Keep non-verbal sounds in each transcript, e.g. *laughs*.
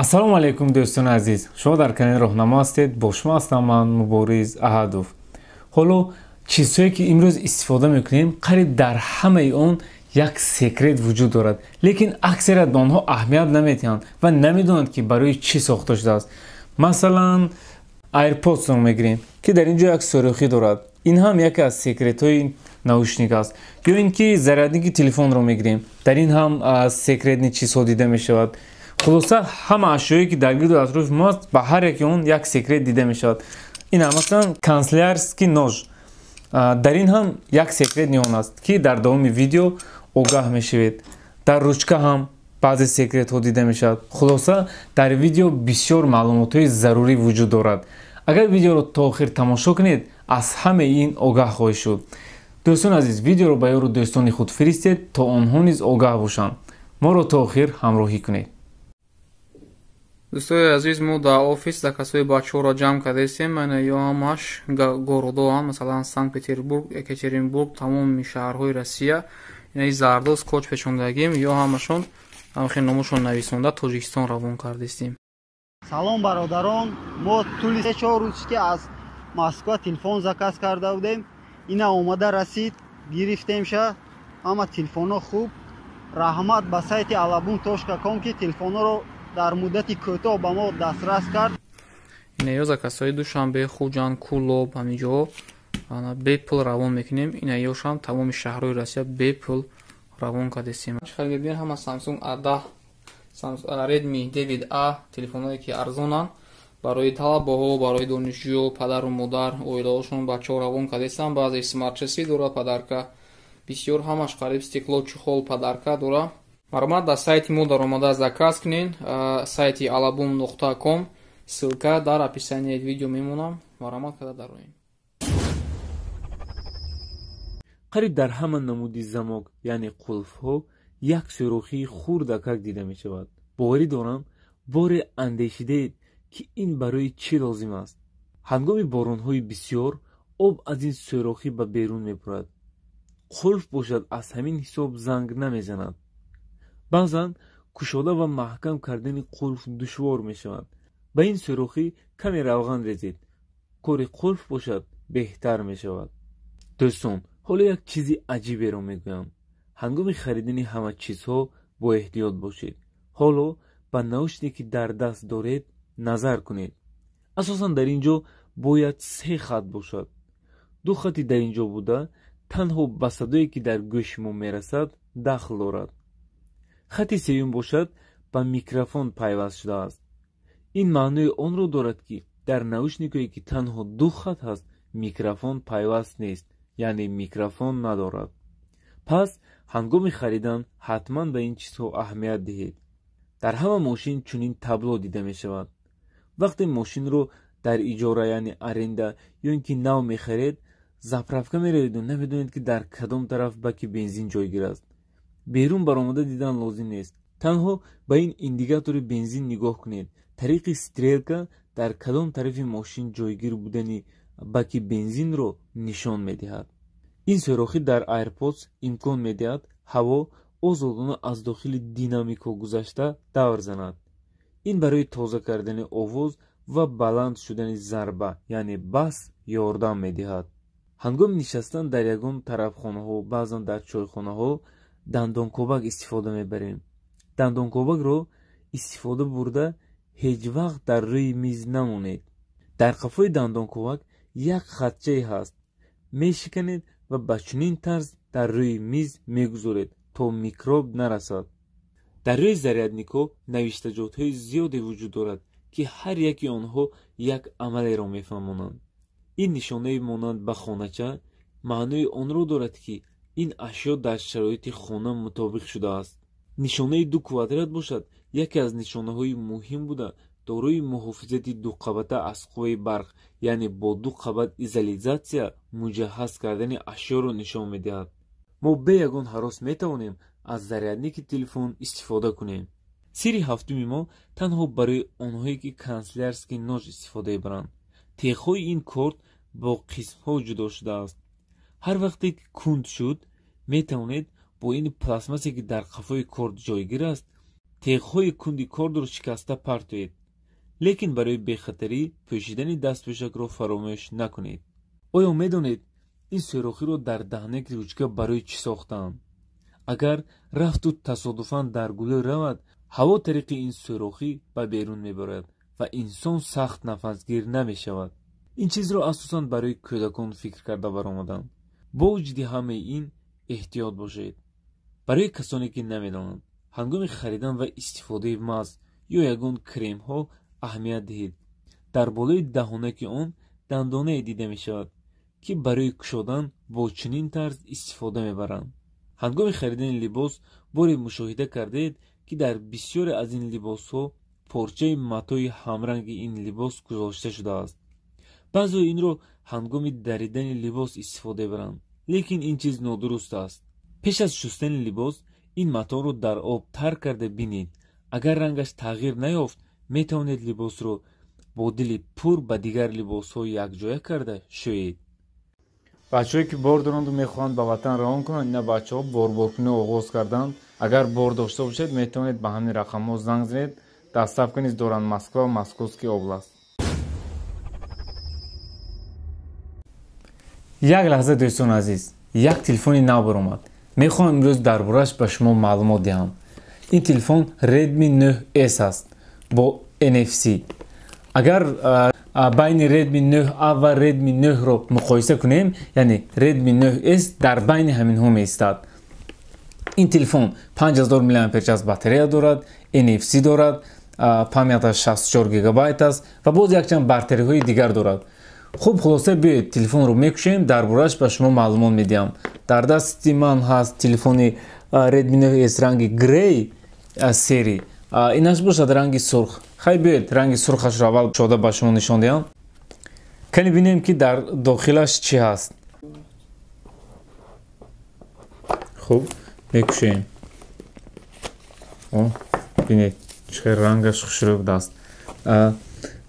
ассалому алайкум дӯстони азиз шумо дар канали роҳнамо ҳастед бо шумо ҳастам ман мубориз аҳадов ҳоло чизҳое ки имрӯз истифода мекунем қариб дар ҳамаи он як секрет вуҷуд дорад лекин аксарият ба онҳо аҳамият намедиҳанд ва намедонанд ки барои чӣ сохта шудааст масалан аирподсро мегирем ки дар ин ҷо як сорехӣ дорад ин ҳам яке аз секретҳои наушник аст ё ин ки зарядники телефонро мегирем дар ин ҳам секретни чизҳо дида мешавад хулоса ҳама ашёе ки дар гирду атрофи мост ба ҳар яки он як секрет дида мешавад ина масалан канцлярский нож дар ин ҳам як секрет ниҳон аст ки дар давоми видео огаҳ мешавед дар ручка ҳам баъзе секретҳо дида мешавад хулоса дар видео бисёр маълумотҳои зарурӣ вуҷуд дорад агар видеоро то охир тамошо кунед аз ҳаме ин огаҳ хоҳед шуд дӯстон азиз видеоро ба ёру дӯстони худ фиристед то онҳо низ огаҳ бошанд моро то охир ҳамроҳӣ кунед дӯстои азиз мо дар офис дар касои бачҳоро ҷамъ кардаистем ё ҳамаш городоан масалан санкт петербург екатеринбург тамоми шаҳрҳои россия и зардос коч печондагим ё ҳамашон амхи номашон нависонда тоҷикистон равон кардистем салом бародарон мо тӯли се чор рӯз ки аз москва телефон заказ карда будем ина омада расид гирифтемша ҳама телефоно хуб раҳмат ба сайти алабун точка ком ки телефоноро дар муддати кӯтоҳ ба мо дастрас кард инаёза касои душанбе хуҷанд кӯлоб ҳаминҷо бепул равон мекунем инаёшам тамоми шаҳрҳои россия бепул равон кардастемхаридидҳама самсунг ада redmи david a телефонҳое ки арзонанд барои талабаҳо барои донишҷӯё падару модар оилаҳошон бачҳо равон кардастам баъзеш смарчаси дора падарка бисёр ҳамаш қариб стекло чухол падарка дорад маълумот дар сайти мо даромада заказ кунед сайти алабум нуқта ком ссилка дар описанияи видео мемонам маълумот карда дароем қариб дар ҳама намуди замок яъне қулфҳо як сӯрохии хурдакак дида мешавад боварӣ дорам боре андешидаед ки ин барои чӣ лозим аст ҳангоми боронҳои бисьёр об аз ин сӯрохӣ ба берун мепурад қулф бошад аз ҳамин ҳисоб занг намезанад баъзан кушода ва маҳкам кардани қулф душвор мешавад ба ин сурухӣ каме равған резед кори қулф бошад беҳтар мешавад дӯстон ҳоло як чизи аҷиберо мегӯям ҳангоми харидани ҳама чизҳо боэҳтиёт бошед ҳоло ба навиште ки дар даст доред назар кунед асосан дар ин ҷо бояд се хат бошад ду хати дар ин ҷо буда танҳо ба садое ки дар гӯши мо мерасад дахл дорад хати сеюм бошад ба микрофон пайваст шудааст ин маънои онро дорад ки дар навушникое ки танҳо ду хат ҳаст микрофон пайваст нест яъне микрофон надорад пас ҳангоми харидан ҳатман ба ин чизҳо аҳамият диҳед дар ҳама мошин чунин табло дида мешавад вақте мошинро дар иҷора яъне аренда ё ин ки нав мехаред заправка мераведу намедонед ки дар кадом тараф ба ки бензин ҷойгир аст берун баромада дидан лозим нест танҳо ба ин индикатори бензин нигоҳ кунед тариқи стрелка дар кадом тарафи мошин ҷойгир будани баки бензинро нишон медиҳад ин сӯрохӣ дар аirpods имкон медиҳад ҳаво озодона аз дохили динамико гузашта давр занад ин барои тоза кардани овоз ва баланд шудани зарба яъне бас ёрдам медиҳад ҳангоми нишастан дар ягон тарабхонаҳо баъзан дар чойхонаҳо дандонкобак истифода мебарем дандонкобакро истифода бурда ҳеҷ вақт дар рӯи миз намонед дар қафои дандонкобак як хатчае ҳаст мешиканед ва ба чунин тарз дар рӯи миз мегузоред то микроб нарасад дар рӯи зарядникҳо навиштаҷотҳои зиёде вуҷуд дорад ки ҳар яки онҳо як амалеро мефаҳмонанд ин нишонаи монанд ба хонача маънои онро дорад ки ин ашё дар шароити хона мутобиқ шудааст нишонаи ду квадрат бошад яке аз нишонаҳои муҳим буда дорои муҳофизати дуқабата аз қувваи барқ яъне бо ду қабат изолизатсия муҷаҳҳаз кардани ашёро нишон медиҳад мо бе ягон ҳарос метавонем аз зарядники телефон истифода кунем сирри ҳафтуми мо танҳо барои онҳое ки канцлярский ноҷ истифода мебаранд теғҳои ин корт бо қисмҳо ҷудо шудааст ҳар вақте ки кунд шуд метавонед бо ин пластмасе ки дар қафои корд ҷойгир аст теғҳои кунди кордро шикаста партоед лекин барои бехатарӣ пӯшидани дастпӯшакро фаромӯш накунед оё медонед ин сӯрохиро дар даҳнаки ручка барои чӣ сохтаам агар рафту тасодуфан дар гуло равад ҳаво тариқи ин сӯрохӣ ба берун мебарояд ва инсон сахт нафасгир намешавад ин чизро асосан барои кӯдакон фикр карда баромадам бо вуҷуди ҳамаи ин эҳтиёт бошед барои касоне ки намедонанд ҳангоми харидан ва истифодаи маз ё ягон кремҳо аҳамият диҳед дар болои даҳонаки он дандонае дида мешавад ки барои кушодан бо чунин тарз истифода мебаранд ҳангоми харидани либос боре мушоҳида кардаед ки дар бисёре аз ин либосҳо порчаи матои ҳамранги ин либос гузошта шудааст баъзе инро ҳангоми даридани либос истифода мебаранд лекин ин чиз нодуруст аст пеш аз шустани либос ин матоъро дар об тар карда бинед агар рангаш тағйир наёфт метавонед либосро бо дили пур ба дигар либосҳо якҷоя карда шӯед бачаҳое ки бор доранду мехоҳанд ба ватан равон кунанд ина бачаҳо борборкуниро оғоз карданд агар бор дошта бошед метавонед ба ҳамин рақамҳо занг занед дастав кунез доранд москва московский област як лаҳза дӯстон азиз як телефони нав баромад мехоҳам имрӯз дар бораш ба шумо маълумот диҳам ин телефон redми 9s аст бо nfc агар байни redми 9а ва redми 9ро муқоиса кунем яъне redми 9s дар байни ҳаминҳо меистад ин телефон 5000 мах батарея дорад nfc дорад 564 гигабайт аст ва боз якчанд бартариҳои дигар дорад хуб хулоса биёед телефонро мекушем дар борааш ба шумо маълумот медиҳам дар дасти ман ҳаст телефони redminos ранги грей сери инаш бошад ранги сурх хай биёед ранги сурхашро аввал шода ба шумо нишон диҳам кани бинем ки дар дохилаш чӣ ҳаст хуб мекушем бинед чихе рангаш хушрӯбдааст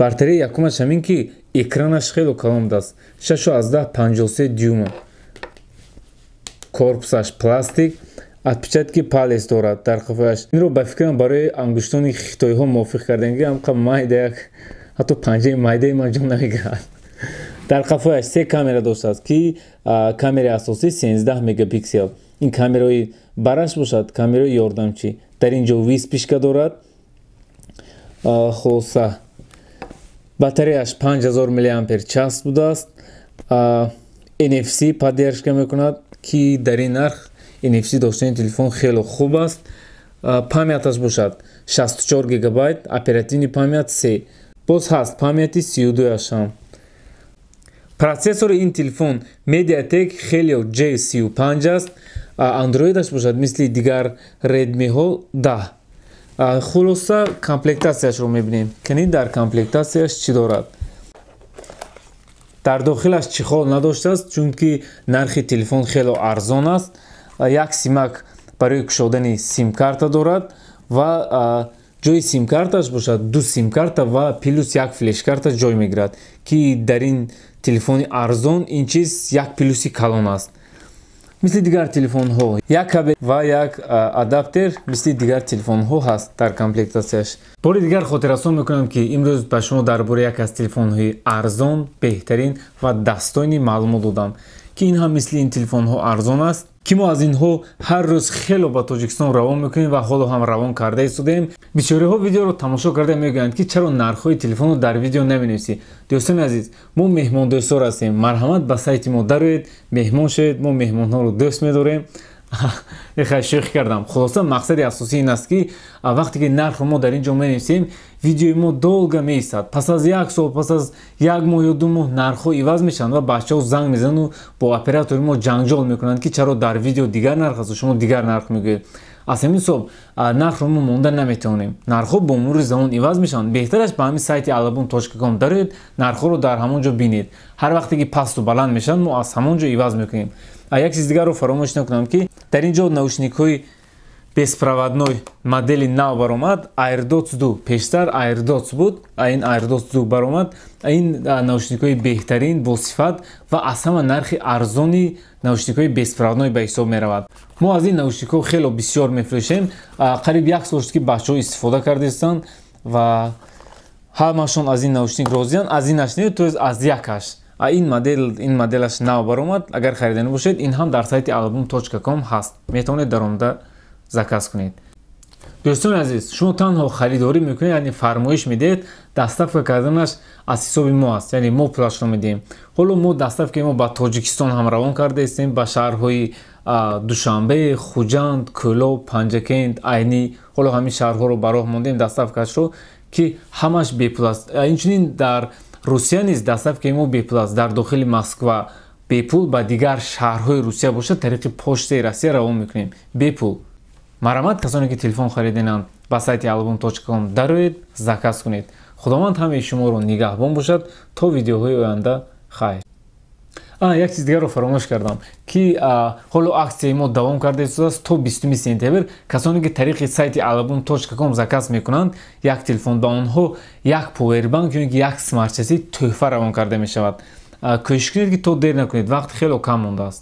бартарея якумаш ҳамин ки экранаш хело каланд аст 6153 дюма корпусаш пластик отпечатки палес дорад дар қафояш инро ба фикрам барои ангуштони хитоиҳо мувофиқ кардем ки амқа майда як ҳатто панҷаи майдаи манҷом намегирад дар қафояш се камера доштааст ки камераи асосӣ 17 мегапиксел ин камерои бараш бошад камерои ёрдамчӣ дар ин ҷо виспишка дорад хулоса батареяш 5000 мАч часп будааст nfc поддержка мекунад ки дар ин нарх nfc доштани телефон хело хуб аст памяташ бошад 64 гигабайт оперативни памят с боз ҳаст памяти 32 ашам процессори ин телефон mediatek хело j35 аст андроидаш бошад мисли дигар редмиҳо 10 хулоса комплектатсияшро мебинем кани дар комплектатсияш чӣ дорад дар дохилаш чихол надоштааст чунки нархи телефон хело арзон аст як симак барои кушодани симкарта дорад ва ҷои симкарташ бошад ду симкарта ва плюс як флешкарта ҷой мегирад ки дар ин телефони арзон ин чиз як плюси калон аст мисли дигар телефонҳо як кабел ва як адаптер мисли дигар телефонҳо ҳаст дар комплектатсияш бори дигар хотиррасон мекунам ки имрӯз ба шумо дар бораи яке аз телефонҳои арзон беҳтарин ва дастойни маълумот додам ки ин ҳам мисли ин телефонҳо арзон аст ки мо аз инҳо ҳар рӯз хело ба тоҷикистон равон мекунем ва ҳоло ҳам равон карда истодаем бичориҳо видеоро тамошо карда мегӯянд ки чаро нархҳои телефонро дар видео наменависӣ дӯстони азиз мо меҳмондӯстор ҳастем марҳамат ба сайти мо дароед меҳмон шавед мо меҳмонҳоро дӯст медорем *laughs* шӯхи кардам хулоса мақсади асосӣ ин аст ки вақте ки нархро мо дар ин ҷо менависем видеои мо долга меистад пас аз як сол пас аз як моҳ ё ду моҳ нархҳо иваз мешаванд ва бачаҳо занг мезананду бо оператори мо ҷанҷол мекунанд ки чаро дар видео дигар нарх асту шумо дигар нарх мегӯед аз ҳамин сабаб нархро мо монда наметавонем нархҳо бо мурури замон иваз мешаванд беҳтараш ба ҳамин сайти албун точкаком дароед нархҳоро дар ҳамон ҷо бинед ҳар вақте ки пасту баланд мешаванд мо аз ҳамон ҷо иваз мекунем як чиз дигарро фаромӯш накунам ки дар ин ҷо наушникҳои беспроводной модели нав баромад airdots 2 пештар airdots буд ин airdots 2 баромад ин наушникҳои беҳтарин босифат ва аз ҳама нархи арзони наушникҳои беспроводной ба ҳисоб меравад мо аз ин наушникҳо хело бисёр мефурӯшем қариб як сол шуд ки бачаҳо истифода карда истанд ва ҳамашон аз ин наушник розиянд аз ин ашнеё то аз якаш ин модел ин моделаш нав баромад агар харидани бошед ин ҳам дар сайти album com ҳаст метавонед дар онда заказ кунед дӯстони азиз шумо танҳо харидорӣ мекунед яъне фармоиш медиҳед даставка карданаш аз ҳисоби мо аст яъне мо пулашро медиҳем ҳоло мо даставкаи мо ба тоҷикистон ҳам равон карда истем ба шаҳрҳои душанбе хуҷанд кӯло панҷакент айнӣ ҳоло ҳамин шаҳрҳоро ба роҳ мондаем даставкашро ки ҳамаш бепул аст инчунин дар русия низ дастлаб ки мо беплаз дар дохили москва бепул ба дигар шаҳрҳои русия бошад тариқи почтаи россия равон мекунем бепул марамат касоне ки телефон хариденанд ба сайти албум точкаом дароед заказ кунед худованд ҳамаи шуморо нигаҳбон бошад то видеоҳои оянда хайр як чиз дигарро фаромӯш кардам ки ҳоло аксияи мо давом карда истодааст то бистуми сентябр касоне ки тариқи сайти албум точкаком заказ мекунанд як телефон ба онҳо як повербанк ёни як смартчаси тӯҳфа равон карда мешавад кӯшиш кунед ки то дер накунед вақт хело кам мондааст